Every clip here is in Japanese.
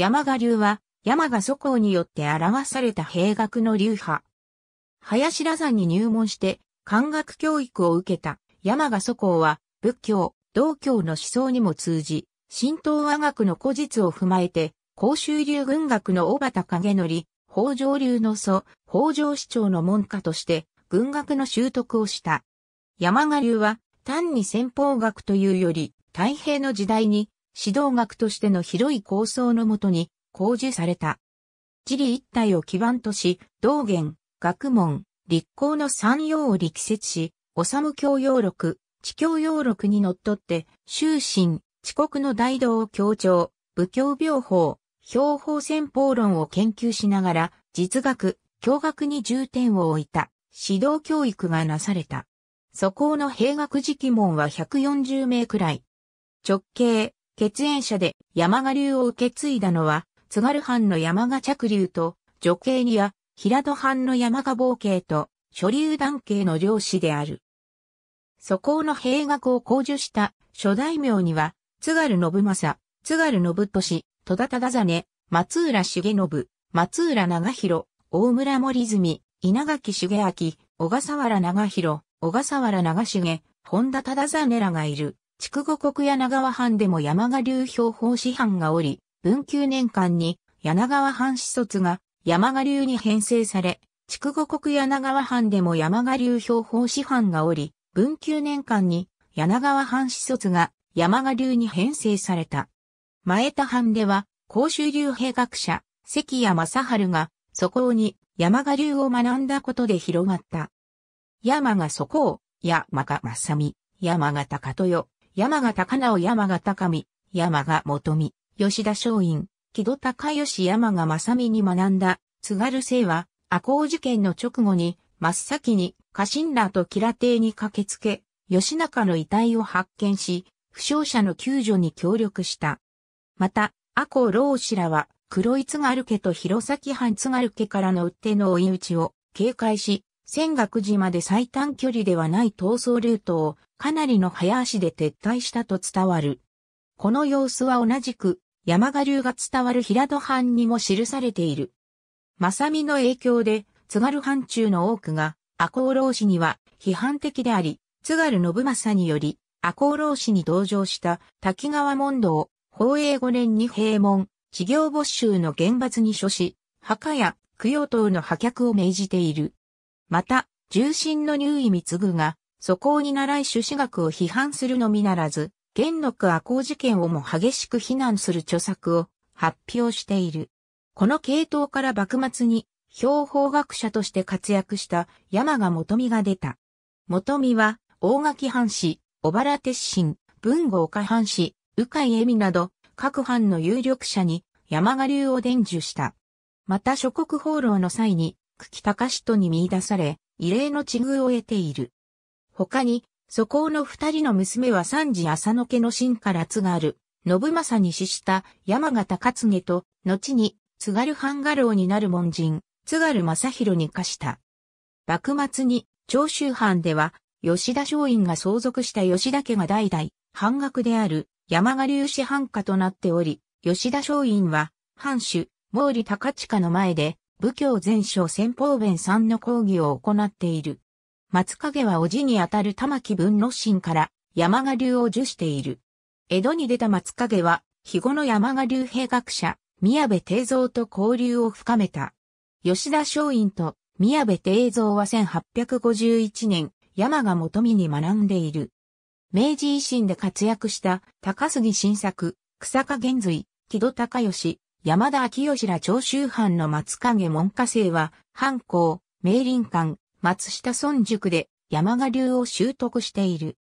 山賀流は、山賀祖公によって表された兵学の流派。林羅山に入門して、漢学教育を受けた山賀祖公は、仏教、道教の思想にも通じ、神道和学の古実を踏まえて、甲州流軍学の小畑影則、北条流の祖、北条市長の門下として、軍学の習得をした。山賀流は、単に先方学というより、太平の時代に、指導学としての広い構想のもとに講授された。地理一体を基盤とし、道元、学問、立校の三要を力説し、修教要録、地教要録にのっとって、終身、遅刻の大道を強調、武教病法、標法戦法論を研究しながら、実学、教学に重点を置いた、指導教育がなされた。素行の閉学時期門は140名くらい。直径血縁者で山賀流を受け継いだのは、津軽藩の山賀着流と、女系には、平戸藩の山賀冒系と、諸流団系の領主である。素行の兵学を講授した諸大名には、津軽信正、津軽信俊、戸田忠真、松浦重信、松浦長広、大村森住、稲垣重明、小笠原長広、小笠原長重、本田忠真らがいる。筑後国柳川藩でも山賀流標法師藩がおり、文久年間に柳川藩子卒が山賀流に編成され、筑後国柳川藩でも山賀流標法師藩がおり、文久年間に柳川藩子卒が山賀流に編成された。前田藩では、甲州流兵学者、関谷正春が、そこに山賀流を学んだことで広がった。山賀こを、山賀正美、山賀高豊、山が高直山が高見、山が元見、吉田松陰、木戸高義山が正美に学んだ、津軽生は、赤穂事件の直後に、真っ先に、家臣らと吉良邸に駆けつけ、吉中の遺体を発見し、負傷者の救助に協力した。また、赤穂老氏らは、黒井津軽家と弘前藩津軽家からのっ手の追い打ちを警戒し、仙岳寺まで最短距離ではない逃走ルートをかなりの早足で撤退したと伝わる。この様子は同じく、山賀流が伝わる平戸藩にも記されている。正美の影響で、津軽藩中の多くが、赤穂浪士には批判的であり、津軽信正により、赤穂浪士に同情した滝川問答、宝永5年に閉門、事業没収の厳罰に処し、墓や供養等の破却を命じている。また、重臣の入意貢ぐが、素行に習い朱子学を批判するのみならず、元禄赤行事件をも激しく非難する著作を発表している。この系統から幕末に標法学者として活躍した山賀元美が出た。元美は大垣藩士、小原鉄心、文豪家藩士、鵜飼恵美など各藩の有力者に山賀流を伝授した。また諸国放浪の際に久喜高人に見出され、異例の地遇を得ている。他に、素行の二人の娘は三次浅野家の新から津軽、信政に死した山形勝家と、後に津軽半画廊になる門人、津軽正宏に課した。幕末に、長州藩では、吉田松陰が相続した吉田家が代々、半額である山賀流氏藩家となっており、吉田松陰は、藩主、毛利高近の前で、武教全書先方弁三の講義を行っている。松影はおじにあたる玉木文の神から山賀流を受している。江戸に出た松影は、日後の山賀流兵学者、宮部定蔵と交流を深めた。吉田松陰と宮部定蔵は1851年、山賀元美に学んでいる。明治維新で活躍した高杉晋作、草加玄瑞、木戸高義、山田昭義ら長州藩の松影門下生は、藩校、明林館、松下村塾で山賀流を習得している。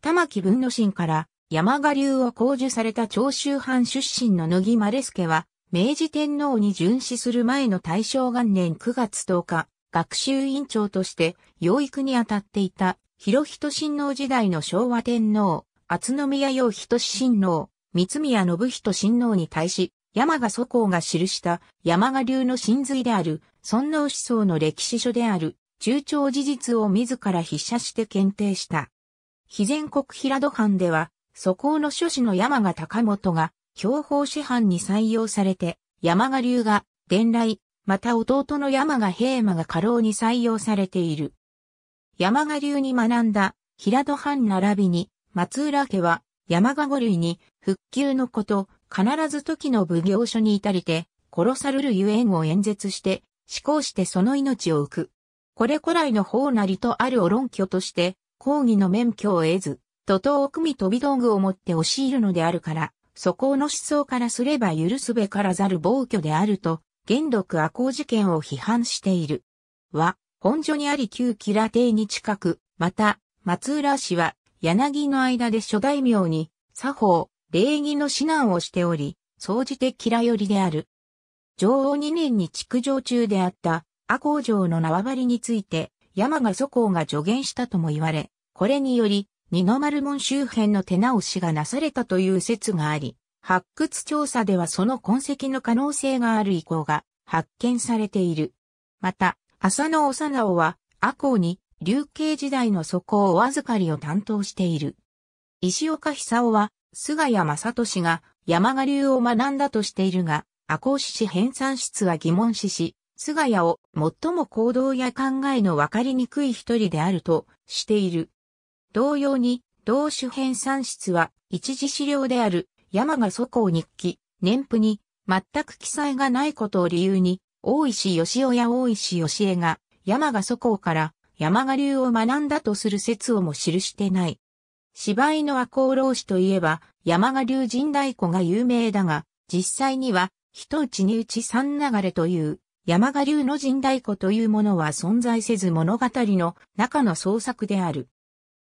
玉木文之進から山賀流を講授された長州藩出身の野木丸助は、明治天皇に巡視する前の大正元年9月10日、学習院長として養育に当たっていた広人親王時代の昭和天皇、厚宮洋人親王、三宮信人親王に対し、山賀祖公が記した山賀流の神髄である、尊王思想の歴史書である、中朝事実を自ら筆写して検定した。非全国平戸藩では、素行の諸子の山賀高本が、標法師範に採用されて、山賀流が、伝来、また弟の山賀平馬が過労に採用されている。山賀流に学んだ、平戸藩並びに、松浦家は、山賀五類に、復旧のこと、必ず時の奉行所に至りて、殺されるゆえんを演説して、思考してその命を受く。これ古来の法なりとあるを論拠として、抗議の免許を得ず、徒党を組み飛び道具を持って押し入るのであるから、素行の思想からすれば許すべからざる暴挙であると、元禄悪行事件を批判している。は、本所にあり旧吉良邸に近く、また、松浦氏は、柳の間で諸大名に、作法、礼儀の指南をしており、総じて吉良寄りである。上王2年に築城中であった、阿公城の縄張りについて、山賀祖公が助言したとも言われ、これにより、二の丸門周辺の手直しがなされたという説があり、発掘調査ではその痕跡の可能性がある遺構が発見されている。また、浅野長直は、阿公に、流刑時代の祖公お預かりを担当している。石岡久夫は、菅谷正俊が山賀流を学んだとしているが、赤穂市氏編纂室は疑問視し、菅谷を最も行動や考えの分かりにくい一人であるとしている。同様に、同種編算室は一次資料である山賀祖公日記、年譜に全く記載がないことを理由に、大石義夫や大石義江が山賀祖公から山賀流を学んだとする説をも記してない。芝居の赤穂浪士といえば山賀流神太鼓が有名だが、実際には、人内に内三流れという山賀流の神太鼓というものは存在せず物語の中の創作である。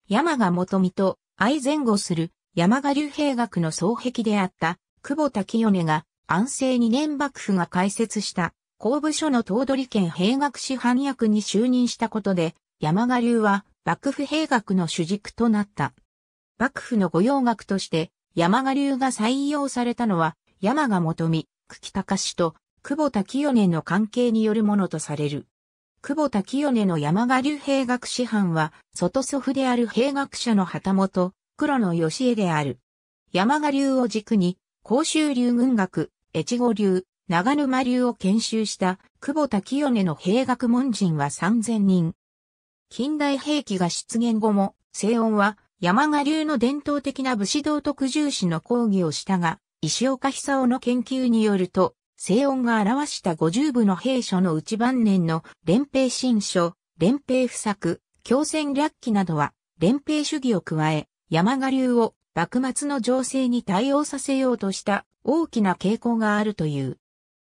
山賀元美と相前後する山賀流兵学の双璧であった久保田清が安政2年幕府が開設した公部署の頭取県兵学師範役に就任したことで山賀流は幕府兵学の主軸となった。幕府の御用学として山賀流が採用されたのは山賀元美、久喜隆と久保田清音の関係によるものとされる。久保田清音の山賀流兵学師範は、外祖父である兵学者の旗本、黒野義恵である。山賀流を軸に、甲州流軍学、越後流、長沼流を研修した久保田清音の兵学門人は3000人。近代兵器が出現後も、西音は山賀流の伝統的な武士道特重視の講義をしたが、石岡久夫の研究によると、西音が表した五十部の兵書の内晩年の連兵新書、連兵不作、強戦略記などは、連兵主義を加え、山賀流を幕末の情勢に対応させようとした大きな傾向があるという。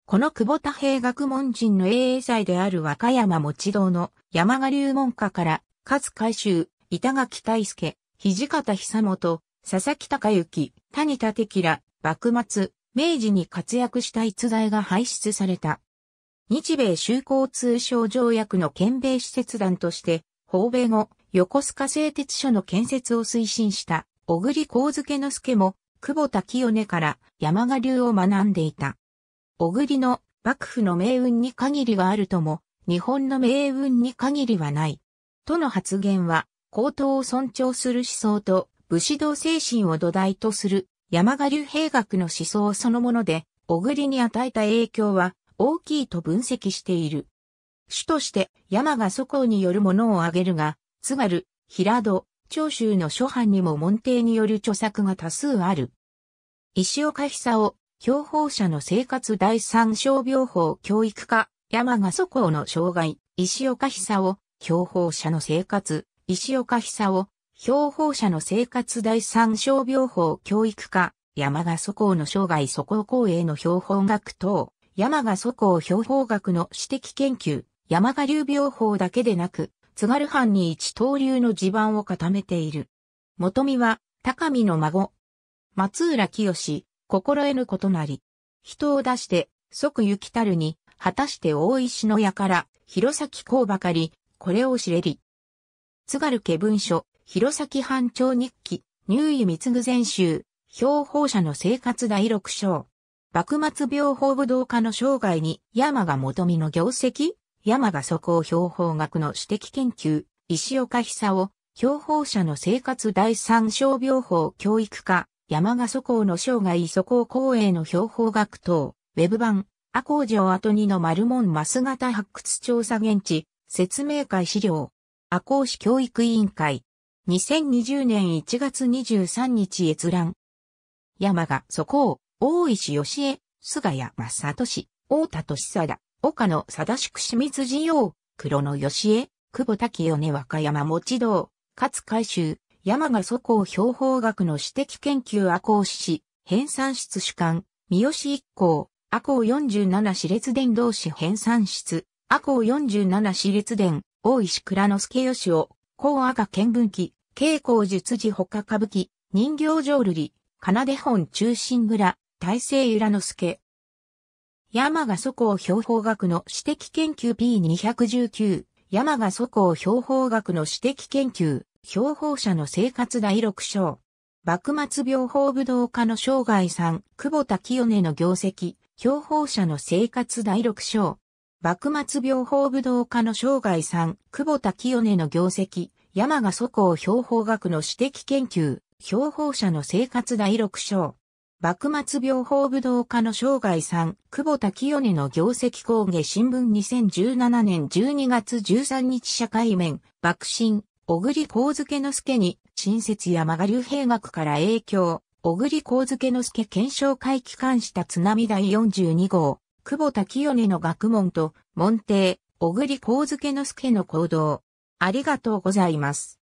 この久保田兵学門人の英英才である和歌山持道の山賀流門下から、勝海舟、板垣大輔、土方久本、佐々木隆之、谷立てら、幕末、明治に活躍した逸材が排出された。日米修好通商条約の県米使節団として、訪米後、横須賀製鉄所の建設を推進した、小栗光月之助も、久保田清音から山賀流を学んでいた。小栗の幕府の命運に限りはあるとも、日本の命運に限りはない。との発言は、高等を尊重する思想と武士道精神を土台とする山賀流兵学の思想そのもので、小栗に与えた影響は大きいと分析している。主として山賀祖公によるものを挙げるが、津軽、平戸、長州の諸藩にも門弟による著作が多数ある。石岡久夫、標本者の生活第三小病法教育科、山賀祖公の障害、石岡久夫、標本者の生活、石岡久夫、標法者の生活第三小病法教育科、山賀祖校の生涯祖校公営の標本学等、山賀祖校標本学の私的研究、山賀流病法だけでなく、津軽藩に一刀流の地盤を固めている。元見は、高見の孫。松浦清、心得ぬことなり。人を出して、即行きたるに、果たして大石の親から、弘前公ばかり、これを知れり。津軽家文書、弘前藩長日記、入湯貢全集、標本者の生活第六章。幕末病法武道家の生涯に、山が元美の業績山が素行標本学の私的研究、石岡久夫、標本者の生活第三章病法教育科、山が素行の生涯素行公営の標本学等、ウェブ版、阿工城跡2の丸門マス型発掘調査現地、説明会資料、阿工市教育委員会、2020年1月23日閲覧。山が、そこを、大石義江、菅谷正俊、大田俊貞、岡野貞宿清水寺王、黒野義江、久保田清根和歌山持道、勝海舟、山が祖校標法学の私的研究阿公氏、編纂室主管、三好一行、阿公47市列伝同士編纂室、阿公47市列伝、大石倉之助義を、高赤見聞記、慶光術寺他歌舞伎、人形浄瑠璃、奏で本中心蔵、大成由良之助。山賀祖公標法学の私的研究 P219、山賀祖公標法学の私的研究、標法者の生活第六章。幕末病法武道家の生涯ん、久保田清音の業績、標法者の生活第六章。幕末病法武道家の生涯さん、久保田清音の業績、山賀祖公標法学の私的研究、標法者の生活第六章。幕末病法武道家の生涯さん、久保田清音の業績工芸新聞2017年12月13日社会面、爆心、小栗光介之助に、新設山賀流兵学から影響、小栗光介之助検証会帰還した津波第42号。久保田清音の学問と、門弟、小栗光介の助の行動。ありがとうございます。